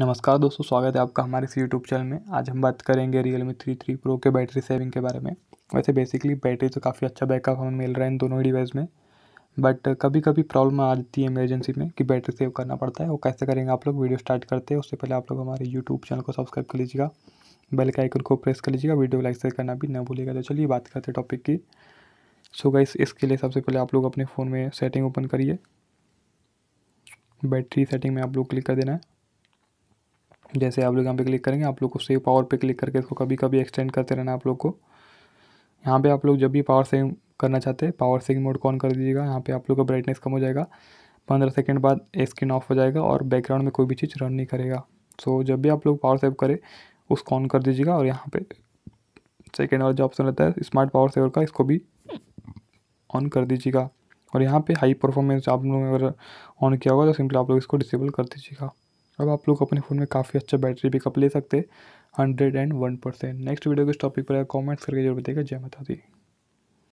नमस्कार दोस्तों स्वागत है आपका हमारे इस यूट्यूब चैनल में आज हम बात करेंगे Realme three three pro के बैटरी सेविंग के बारे में वैसे बेसिकली बैटरी तो काफ़ी अच्छा बैकअप हमें मिल रहा है इन दोनों ही डिवाइस में बट कभी कभी प्रॉब्लम आ जाती है इमरजेंसी में कि बैटरी सेव करना पड़ता है वो कैसे करेंगे आप लोग वीडियो स्टार्ट करते हैं उससे पहले आप लोग हमारे यूट्यूब चैनल को सब्सक्राइब कर लीजिएगा बेल के आइकन को प्रेस कर लीजिएगा वीडियो लाइक शेयर करना भी ना भूलिएगा तो चलिए बात करते हैं टॉपिक की सो गाइस इसके लिए सबसे पहले आप लोग अपने फ़ोन में सेटिंग ओपन करिए बैटरी सेटिंग में आप लोग क्लिक कर देना है जैसे आप लोग यहाँ पे क्लिक करेंगे आप लोग को सेव पावर पे क्लिक करके इसको कभी कभी एक्सटेंड करते रहना आप लोग को यहाँ पे आप लोग जब भी पावर सेविंग करना चाहते हैं पावर सेविंग मोड ऑन कर दीजिएगा यहाँ पे आप लोग का ब्राइटनेस कम हो जाएगा पंद्रह सेकेंड बाद स्क्रीन ऑफ हो जाएगा और बैकग्राउंड में कोई भी चीज़ रन नहीं करेगा सो जब भी आप लोग पावर सेव करें उसको ऑन कर दीजिएगा और यहाँ पर सेकेंड वाला जो ऑप्शन रहता है स्मार्ट पावर सेवर का इसको भी ऑन कर दीजिएगा और यहाँ पे हाई परफॉर्मेंस आप लोगों ने अगर ऑन किया होगा तो सिंपली आप लोग इसको डिसेबल कर दीजिएगा अब आप लोग अपने फ़ोन में काफ़ी अच्छा बैटरी बैकअप ले सकते हैं hundred and one percent next video के इस टॉपिक पर कमेंट्स करके जरूर बताइएगा जय माता दी